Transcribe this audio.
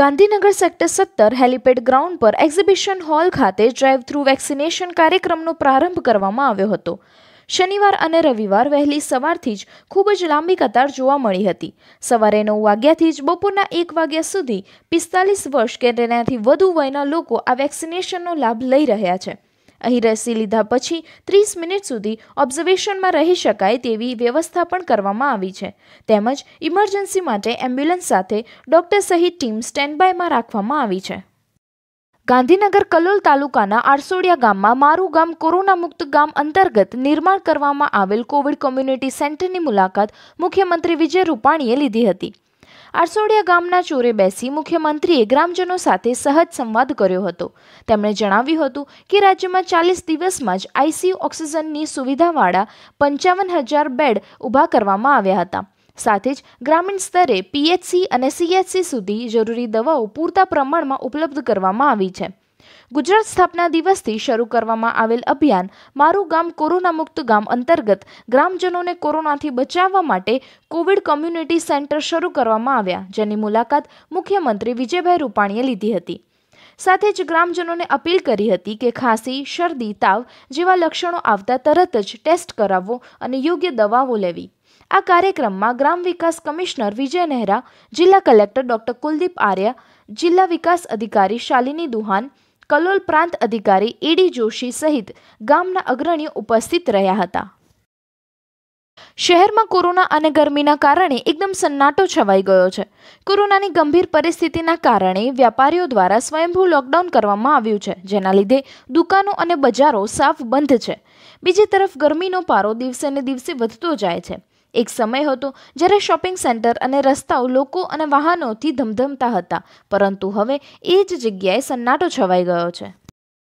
Gandhinagar sector સત્તર helipad ground પર exhibition hall ખાતે ડ્રાઇવ થ્રુ વેક્સિનેશન કાર્યક્રમનો પ્રારંભ કરવામાં આવ્યો હતો શનિવાર અને રવિવાર વહેલી સવારથી જ ખૂબ જ લાંબી કતાર જોવા મળી હતી સવારે નવ વાગ્યાથી જ બપોરના એક વાગ્યા સુધી પિસ્તાલીસ વર્ષ કે તેનાથી વધુ વયના લોકો આ વેક્સિનેશનનો લાભ લઈ રહ્યા છે અહીં રસી લીધા પછી ત્રીસ મિનિટ સુધી ઓબ્ઝર્વેશનમાં રહી શકાય તેવી વ્યવસ્થા પણ કરવામાં આવી છે તેમજ ઇમરજન્સી માટે એમ્બ્યુલન્સ સાથે ડોક્ટર સહિત ટીમ સ્ટેન્ડબાયમાં રાખવામાં આવી છે ગાંધીનગર કલોલ તાલુકાના આરસોડિયા ગામમાં મારું ગામ કોરોના મુક્ત ગામ અંતર્ગત નિર્માણ કરવામાં આવેલ કોવિડ કોમ્યુનિટી સેન્ટરની મુલાકાત મુખ્યમંત્રી વિજય રૂપાણીએ લીધી હતી આરસોડિયા ગામના ચોરે બેસી મુખ્યમંત્રીએ ગ્રામજનો સાથે સહજ સંવાદ કર્યો હતો તેમણે જણાવ્યું હતું કે રાજ્યમાં ચાલીસ દિવસમાં જ આઈસીયુ ઓક્સિજનની સુવિધાવાળા પંચાવન હજાર બેડ ઊભા કરવામાં આવ્યા હતા સાથે જ ગ્રામીણ સ્તરે પીએચસી અને સીએચસી સુધી જરૂરી દવાઓ પૂરતા પ્રમાણમાં ઉપલબ્ધ કરવામાં આવી છે ગુજરાત સ્થાપના દિવસથી શરૂ કરવામાં આવેલ અભિયાન મારું ગામ કોરોના મુક્ત ગામ અંતર્ગત ગ્રામજનોને કોરોનાથી બચાવવા માટે કોવિડ કોમ્યુનિટી સેન્ટર શરૂ કરવામાં આવ્યા જેની મુલાકાત મુખ્યમંત્રી વિજયભાઈ રૂપાણીએ લીધી હતી સાથે જ ગ્રામજનોને અપીલ કરી હતી કે ખાંસી શરદી તાવ જેવા લક્ષણો આવતા તરત જ ટેસ્ટ કરાવવો અને યોગ્ય દવાઓ લેવી આ કાર્યક્રમમાં ગ્રામ વિકાસ કમિશનર વિજય નહેરા જિલ્લા કલેક્ટર ડોક્ટર કુલદીપ આર્યા જિલ્લા વિકાસ અધિકારી શાલિની દુહાન કલોલ પ્રાંત અધિકારી ઈડી જોશી સહિત ગામના અગ્રણીઓ ઉપસ્થિત રહ્યા હતા શહેરમાં કોરોના અને ગરમીના કારણે એકદમ સન્નાટો છવાઈ ગયો છે કોરોનાની ગંભીર પરિસ્થિતિના કારણે વ્યાપારીઓ દ્વારા સ્વયંભૂ લોકડાઉન કરવામાં આવ્યું છે જેના લીધે દુકાનો અને બજારો સાફ બંધ છે બીજી તરફ ગરમીનો પારો દિવસે ને દિવસે વધતો જાય છે એક સમય હતો જ્યારે શોપિંગ સેન્ટર અને રસ્તાઓ લોકો અને વાહનોથી ધમધમતા હતા પરંતુ હવે એ જ જગ્યાએ સન્નાટો છવાઈ ગયો છે